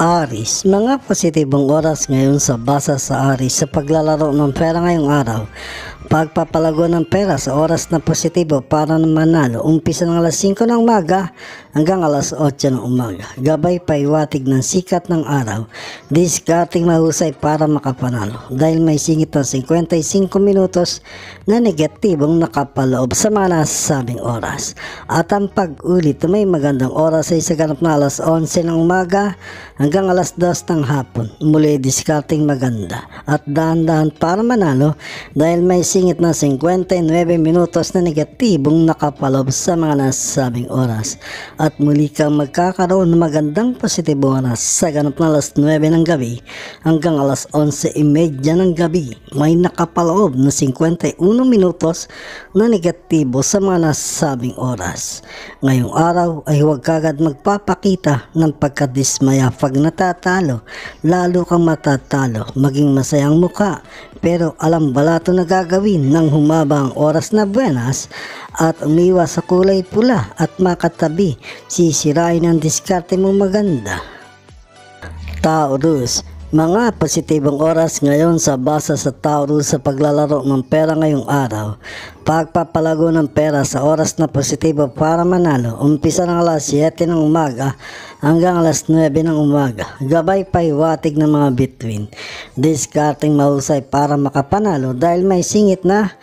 Aris, mga positibong oras ngayon sa basa sa Aris sa paglalaro ng pera ngayong araw. Pagpapalago ng pera sa oras na positibo para manalo, umpisa ng alas 5 ng umaga hanggang alas 8 ng umaga. Gabay paiwatig ng sikat ng araw, diskating mahusay para makapanalo dahil may singit na 55 minutos na negatibong nakapaloob sa mga manasasabing oras. At ang pag-ulit may magandang oras ay sa ganap na alas 11 ng umaga hanggang alas 2 ng hapon. Muli diskating maganda at dahan-dahan para manalo dahil may singit na 59 minutos na negatibong nakapaloob sa mga nasasabing oras at muli kang magkakaroon ng magandang positibo oras sa ganap na alas 9 ng gabi hanggang alas 11.30 ng gabi. May nakapaloob na 51 minutos na negatibo sa mga nasabing oras. Ngayong araw ay huwag kagad magpapakita ng pagkadismaya pag natatalo, lalo kang matatalo, maging masayang mukha. Pero alam balato na gagawin ng humaba ang oras na buenas at umiwas sa kulay pula at makatabi sisirain ang diskarte mo maganda. Taurus mga positibong oras ngayon sa basa sa Taurus sa paglalaro ng pera ngayong araw. Pagpapalago ng pera sa oras na positibo para manalo. Umpisa ng alas 7 ng umaga hanggang alas 9 ng umaga. Gabay paiwatig ng mga between. Discarding mausay para makapanalo dahil may singit na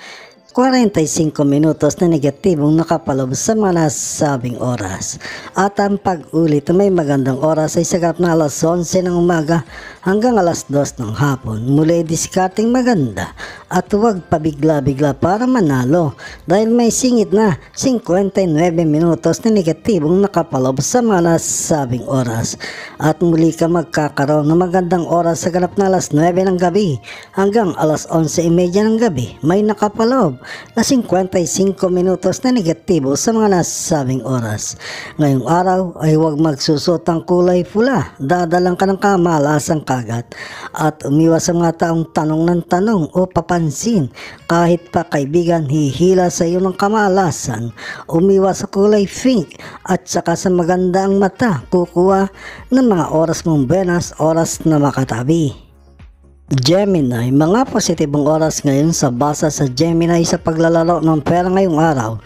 45 minutos na negatibong nakapalob sa mga nasabing oras. At ang pag-ulit na may magandang oras ay sagap na alas 11 ng umaga hanggang alas 2 ng hapon. Muli diskarting maganda at huwag pabigla-bigla para manalo dahil may singit na 59 minutos na negatibong nakapalob sa mga nasabing oras. At muli ka magkakaroon ng magandang oras sa ganap na alas 9 ng gabi hanggang alas 11.30 e ng gabi may nakapalob na 55 minutos na negatibo sa mga nasasabing oras. Ngayong araw ay huwag magsusot ang kulay pula, dadalang ka ng kamalasang kagat at umiwas sa mga taong tanong ng tanong o papansin kahit pa kaibigan hihila sa iyo ng kamalasan, umiwas sa kulay pink at saka sa maganda ang mata kukuha ng mga oras mong benas oras na makatabi. Gemini, mga positibong oras ngayon sa basa sa Gemini sa paglalaro ng pera ngayong araw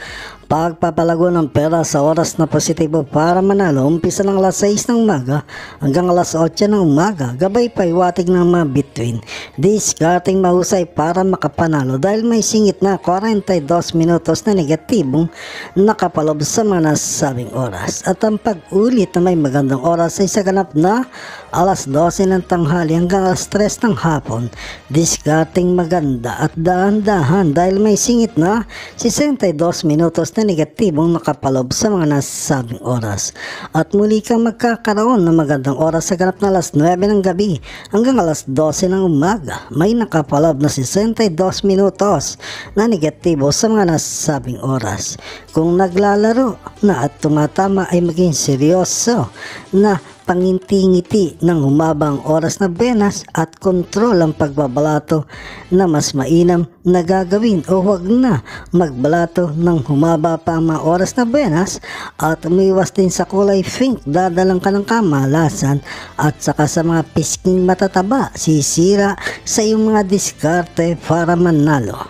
pagpapalago ng pera sa oras na positibo para manalo umpisa ng alas 6 ng umaga hanggang alas 8 ng umaga gabay paiwatig ng mga between discarding mahusay para makapanalo dahil may singit na 42 minutos na negatibong nakapalob sa mga nasabing oras at ang pag-ulit na may magandang oras ay sa ganap na alas 12 ng tanghali hanggang alas 3 ng hapon discarding maganda at dahan-dahan dahil may singit na 62 minutos na na negatibong nakapalob sa mga nasasabing oras. At muli kang magkakaroon ng magandang oras sa ganap na alas 9 ng gabi hanggang alas 12 ng umaga. May nakapalob na 62 minutos na negatibo sa mga nasasabing oras. Kung naglalaro na at tumatama ay maging seryoso na pangiti-ngiti ng humabang oras na benas at kontrol ang pagbabalato na mas mainam na gagawin o huwag na magbalato ng humaba pa ang mga oras na benas at umiwas din sa kulay pink dadalang ka ng kamalasan at saka sa mga pisking matataba sisira sa iyong mga diskarte para manalo.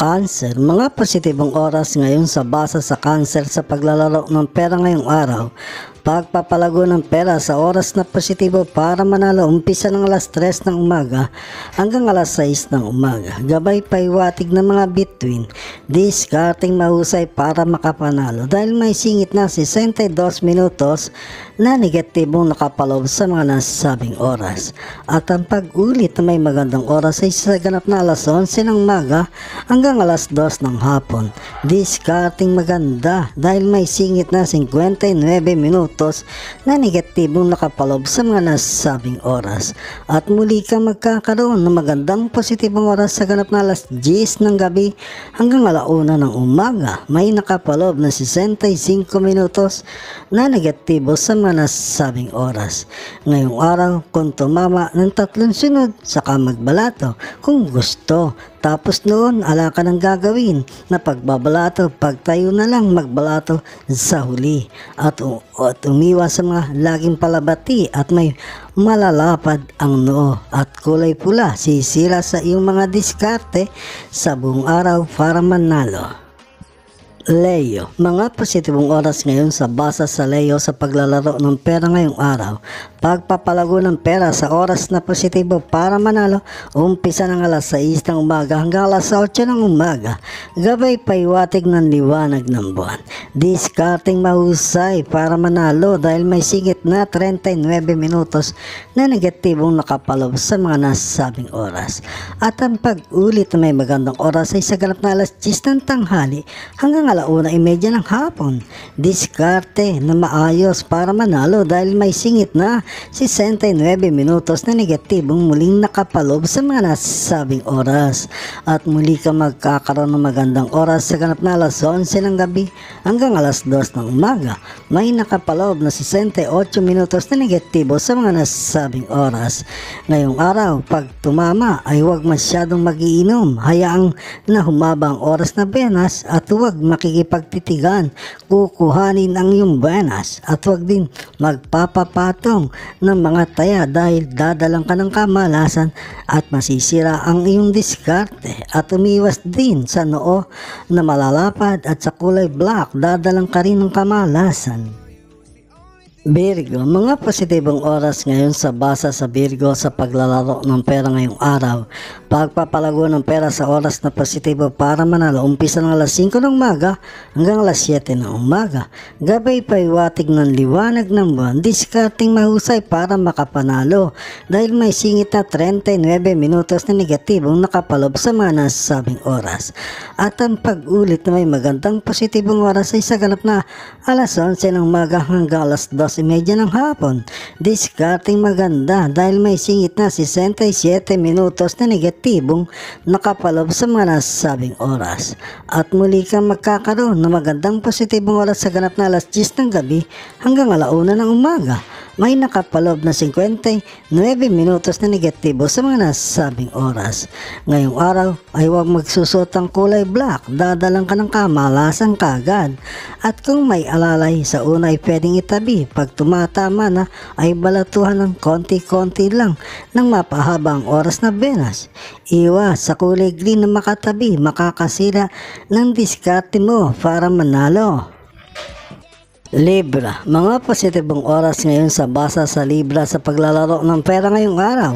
Cancer, mga positibong oras ngayon sa basa sa cancer sa paglalaro ng pera ngayong araw pagpapalago ng pera sa oras na positibo para manalo umpisa ng alas 3 ng umaga hanggang alas 6 ng umaga. Gabay paiwatig ng mga between, discarding mahusay para makapanalo dahil may singit na 62 minutos na negatibong nakapaloob sa mga nasasabing oras. At ang pag-ulit na may magandang oras ay sa ganap na alas 11 ng umaga hanggang alas 2 ng hapon. Discarding maganda dahil may singit na 59 minutos utos na negatibong nakapalob sa mga nasabing oras at muli ka magkakaroon ng magandang positibong oras sa ganap na alas 10 ng gabi hanggang alauna ng umaga may nakapalob na 65 minutos na negatibo sa mga nasabing oras. Ngayong araw kung tumama ng tatlong sunod saka magbalato kung gusto tapos noon, ala ka nang gagawin na pagbabalato, pagtayo na lang magbalato sa huli at, at umiwas sa mga laging palabati at may malalapad ang noo at kulay pula sisira sa iyong mga diskarte sa buong araw para manalo. Leo, mga positibong oras ngayon sa basa sa Leo sa paglalaro ng pera ngayong araw. Pagpapalago ng pera sa oras na positibo para manalo, umpisa ng alas 6 ng umaga hanggang alas 8 ng umaga. Gabay paywatig ng liwanag ng buwan. Discarding mahusay para manalo dahil may singit na 39 minutos na negatibong nakapalob sa mga nasasabing oras. At ang pag-ulit may magandang oras ay sa ganap na alas 10 ng tanghali hanggang mga alauna imedya ng hapon. Diskarte na maayos para manalo dahil may singit na 69 minutos na negatibong muling nakapalob sa mga nasasabing oras. At muli ka magkakaroon ng magandang oras sa ganap na alas 11 ng gabi hanggang alas 2 ng umaga. May nakapalob na 68 minutos na negatibo sa mga nasasabing oras. Ngayong araw, pag tumama ay huwag masyadong magiinom. Hayaang na humaba ang oras na benas at huwag mak makikipagtitigan, kukuhanin ang iyong banas at huwag din magpapapatong ng mga taya dahil dadalang ka ng kamalasan at masisira ang iyong diskarte at umiwas din sa noo na malalapad at sa kulay black dadalang ka rin ng kamalasan. Virgo, mga positibong oras ngayon sa basa sa Virgo sa paglalaro ng pera ngayong araw. Pagpapalago ng pera sa oras na positibo para manalo, umpisa ng alas 5 ng umaga hanggang alas 7 ng umaga. Gabay paiwatig ng liwanag ng buwan, diskarting mahusay para makapanalo dahil may singit na 39 minutos na negatibong nakapalob sa mga nasasabing oras. At ang pag-ulit na may magandang positibong oras ay sa ganap na alas 11 ng umaga hanggang alas 12 oras-media ng hapon. Diskarteng maganda dahil may singit na 67 minutos na negatibong nakapalob sa mga nasasabing oras. At muli kang magkakaroon ng magandang positibong oras sa ganap na alas 10 ng gabi hanggang alauna ng umaga may nakapaloob na 59 minutos na negatibo sa mga nasasabing oras. Ngayong araw ay huwag magsusot ng kulay black, dadalang ka ng kamalasan kagad. At kung may alalay sa una ay pwedeng itabi, pag tumatama na ay balatuhan ng konti-konti lang ng mapahabang oras na benas. Iwa sa kulay green na makatabi, makakasira ng diskarte mo para manalo. Libra. Mga positibong oras ngayon sa basa sa Libra sa paglalaro ng pera ngayong araw.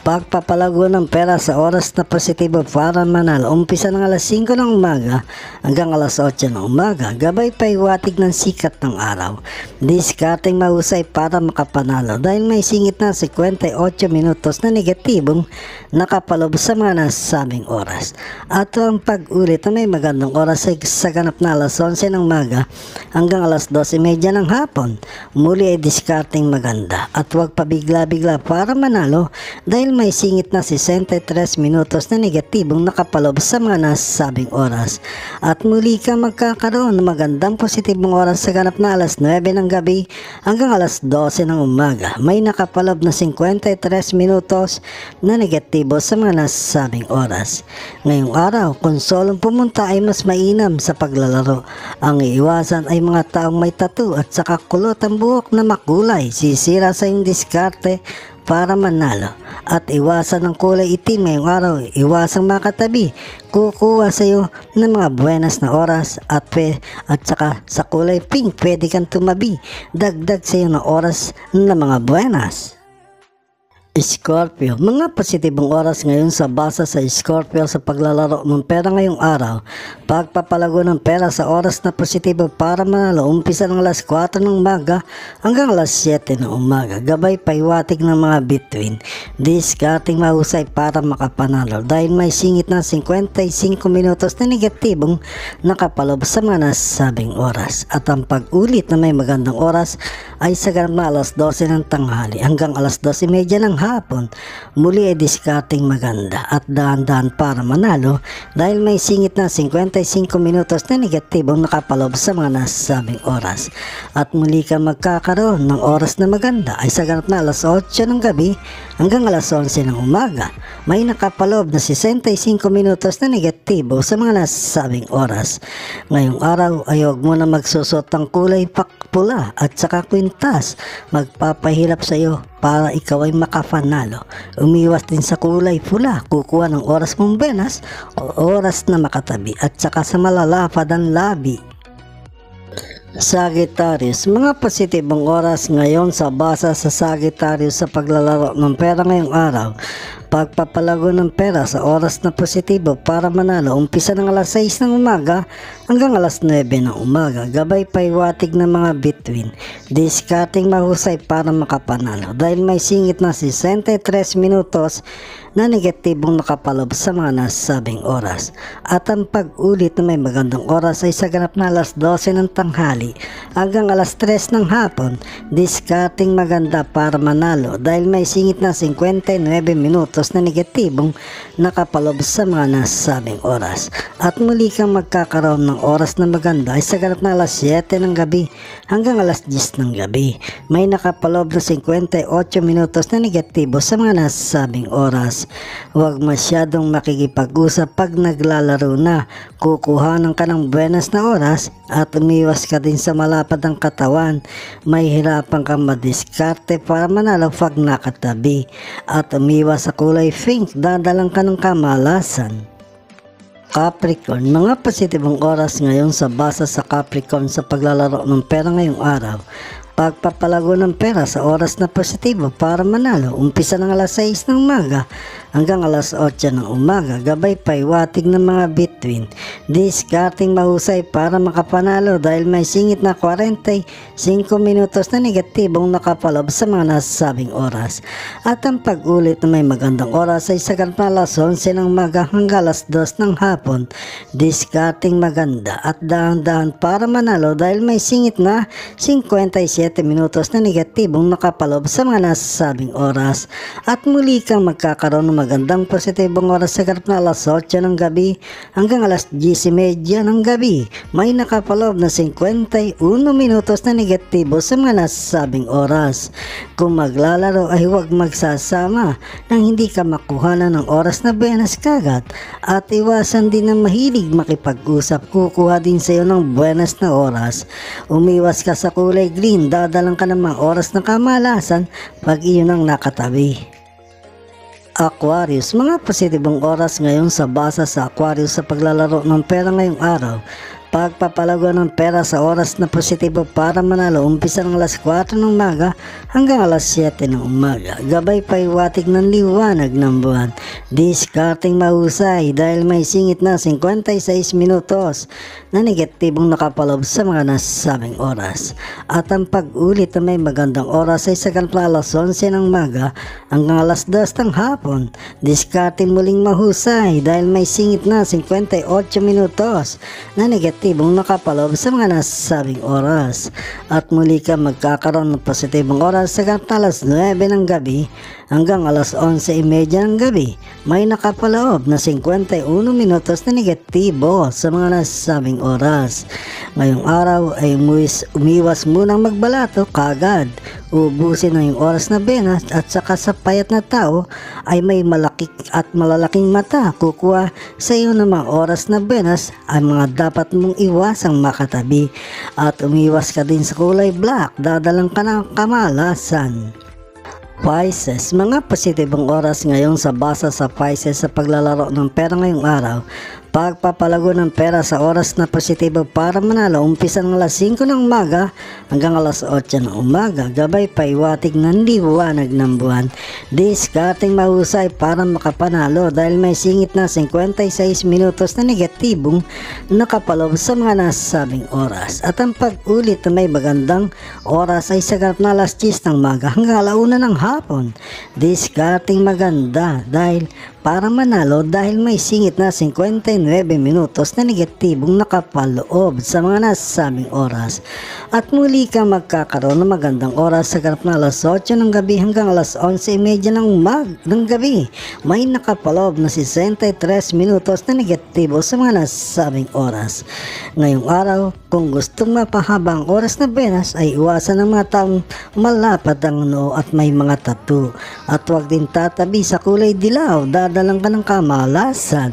Pagpapalago ng pera sa oras na positibo para manalo. Umpisa ng alas 5 ng umaga hanggang alas 8 ng umaga. Gabay paiwatig ng sikat ng araw. Discarding mahusay para makapanalo dahil may singit na 58 minutos na negatibong nakapalob sa mga nasasabing oras. At ang pag-ulit na may magandang oras sa ganap na alas 11 ng umaga hanggang alas 12 media ng hapon. Muli ay diskarteng maganda at huwag pabigla-bigla para manalo dahil may singit na 63 minutos na negatibong nakapalob sa mga nasasabing oras. At muli ka magkakaroon ng magandang positibong oras sa ganap na alas 9 ng gabi hanggang alas 12 ng umaga. May nakapalob na 53 minutos na negatibo sa mga nasasabing oras. Ngayong araw, konsolong pumunta ay mas mainam sa paglalaro. Ang iiwasan ay mga taong may tattoo at saka kulot ang buhok na makulay, sisira sa iyong diskarte para manalo at iwasan ang kulay itim ngayong araw, iwasang makatabi, kukuha sa iyo ng mga buenas na oras at, pe, at saka sa kulay pink pwede kang tumabi, dagdag sa iyo na oras ng mga buenas. Scorpio. Mga positibong oras ngayon sa basa sa Scorpio sa paglalaro ng pera ngayong araw. Pagpapalago ng pera sa oras na positibo para manalo umpisa ng alas 4 ng umaga hanggang alas 7 ng umaga. Gabay paiwatig ng mga between. Discarding mahusay para makapanalo dahil may singit na 55 minutos na negatibong nakapalob sa mga nasabing oras. At ang pag-ulit na may magandang oras ay sa ganap na alas 12 ng tanghali hanggang alas 12.30 ng hapon kahapon, muli ay discarding maganda at dahan-dahan para manalo dahil may singit na 55 minutos na negatibong nakapalob sa mga nasasabing oras. At muli ka magkakaroon ng oras na maganda ay sa ganap na alas 8 ng gabi hanggang alas 11 ng umaga. May nakapalob na 65 minutos na negatibo sa mga nasasabing oras. Ngayong araw ay huwag mo na magsusot ng kulay pakpula at saka kwintas. Magpapahirap sa iyo para ikaw ay makapanalo. Umiwas din sa kulay pula, kukuha ng oras mong benas o oras na makatabi at saka sa malalapad ang labi. Sagittarius, mga positibong oras ngayon sa basa sa Sagittarius sa paglalaro ng pera ngayong araw. Pagpapalago ng pera sa oras na positibo para manalo, umpisa ng alas 6 ng umaga hanggang alas 9 ng umaga gabay paiwatig ng mga between diskating mahusay para makapanalo dahil may singit na 63 minutos na negatibong nakapalob sa mga nasabing oras at ang pag-ulit na may magandang oras ay sa ganap na alas 12 ng tanghali hanggang alas 3 ng hapon diskating maganda para manalo dahil may singit na 59 minutos na negatibong nakapalob sa mga nasabing oras at muli kang magkakaroon ng oras na maganda ay sa ganap na alas 7 ng gabi hanggang alas 10 ng gabi. May nakapaloob na 58 minutos na negatibo sa mga nasasabing oras. Huwag masyadong makikipag-usap pag naglalaro na. Kukuha ng kanang buenas na oras at umiwas ka din sa malapad ang katawan. May hirapan kang madiskarte para manalo pag nakatabi. At umiwas sa kulay pink, dadalang ka ng kamalasan. Capricorn, mga positibong oras ngayon sa basa sa Capricorn sa paglalaro ng pera ngayong araw pagpapalago ng pera sa oras na positibo para manalo. Umpisa ng alas 6 ng umaga hanggang alas 8 ng umaga. Gabay paiwatig ng mga between. Discarding mahusay para makapanalo dahil may singit na 45 minutos na negatibong nakapalob sa mga nasasabing oras. At ang pag-ulit na may magandang oras ay sagad pa alas 11 ng umaga hanggang alas 2 ng hapon. Discarding maganda at dahan-dahan para manalo dahil may singit na 57 30 minutos na negatibong nakapalob sa mga nasasabing oras at muli kang magkakaroon ng magandang positibong oras sa garap na alas 8 ng gabi hanggang alas 10.30 ng gabi. May nakapalob na 51 minutos na negatibo sa mga nasasabing oras. Kung maglalaro ay huwag magsasama nang hindi ka makuhanan ng oras na buenas kagat at iwasan din ang mahilig makipag-usap kukuha din sa iyo ng buenas na oras. Umiwas ka sa kulay green, nadadalang ka ng mga oras ng kamalasan pag iyon ang nakatabi. Aquarius, mga positibong oras ngayon sa basa sa Aquarius sa paglalaro ng pera ngayong araw pagpapalago ng pera sa oras na positibo para manalo umpisa ng alas 4 ng umaga hanggang alas 7 ng umaga. Gabay paiwatig ng liwanag ng buwan. Discarding mahusay dahil may singit na 56 minutos na negatibong nakapalob sa mga nasasabing oras. At ang pag-ulit na may magandang oras ay sa kanpla alas 11 ng umaga hanggang alas 2 ng hapon. Discarding muling mahusay dahil may singit na 58 minutos na negatibong negatibong nakapaloob sa mga nasasabing oras at muli ka magkakaroon ng positibong oras sa alas 9 ng gabi hanggang alas 11.30 ng gabi. May nakapaloob na 51 minutos na negatibo sa mga nasasabing oras. Ngayong araw ay umuwis, umiwas munang magbalato kagad. Ubusin na yung oras na benat at saka sa payat na tao ay may malaki at malalaking mata kukuha sa iyo ng mga oras na benas ang mga dapat mong mong iwasang makatabi at umiwas ka din sa kulay black, dadalang ka ng kamalasan. Pisces, mga positibong oras ngayon sa basa sa Pisces sa paglalaro ng pera ngayong araw Pagpapalago ng pera sa oras na positibo para manalo umpisa ng alas 5 ng umaga hanggang alas 8 ng umaga gabay paiwatig ng liwanag ng buwan. Discarding mahusay para makapanalo dahil may singit na 56 minutos na negatibong nakapalob sa mga nasasabing oras. At ang pag-ulit na may magandang oras ay sagat na alas 10 ng umaga hanggang alauna ng hapon. Discarding maganda dahil para manalo dahil may singit na 50 9 minutos na negatibong nakapaloob sa mga nasasabing oras at muli ka magkakaroon ng magandang oras sa ganap na alas 8 ng gabi hanggang alas 11.30 e ng, mag ng gabi. May nakapaloob na 63 minutos na negatibo sa mga nasasabing oras. Ngayong araw, kung gustong mapahabang oras na benas ay iwasan ng mga taong malapad ang noo at may mga tattoo at huwag din tatabi sa kulay dilaw dadalang ka ng kamalasan.